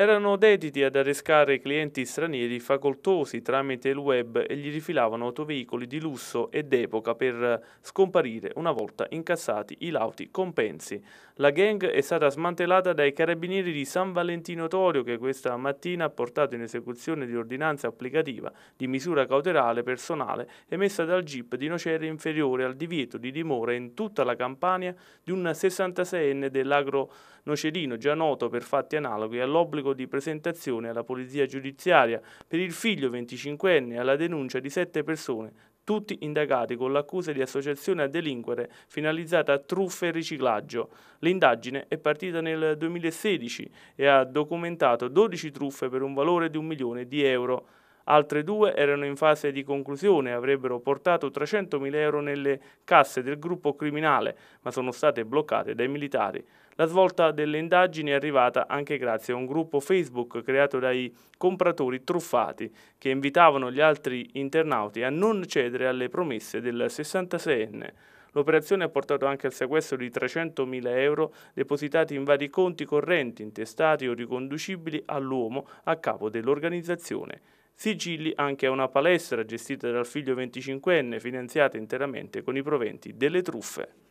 erano dediti ad arrescare clienti stranieri facoltosi tramite il web e gli rifilavano autoveicoli di lusso e d'epoca per scomparire una volta incassati i lauti compensi. La gang è stata smantellata dai carabinieri di San Valentino Torio che questa mattina ha portato in esecuzione di ordinanza applicativa di misura cauterale personale emessa dal GIP di Nocere inferiore al divieto di dimora in tutta la Campania di un 66enne dell'agro nocerino già noto per fatti analoghi all'obbligo obbligo di presentazione alla polizia giudiziaria per il figlio 25enne alla denuncia di sette persone, tutti indagati con l'accusa di associazione a delinquere finalizzata a truffe e riciclaggio. L'indagine è partita nel 2016 e ha documentato 12 truffe per un valore di un milione di euro altre due erano in fase di conclusione e avrebbero portato 300.000 euro nelle casse del gruppo criminale, ma sono state bloccate dai militari. La svolta delle indagini è arrivata anche grazie a un gruppo Facebook creato dai compratori truffati che invitavano gli altri internauti a non cedere alle promesse del 66enne. L'operazione ha portato anche al sequestro di 300.000 euro depositati in vari conti correnti intestati o riconducibili all'uomo a capo dell'organizzazione sigilli anche a una palestra gestita dal figlio 25enne, finanziata interamente con i proventi delle truffe.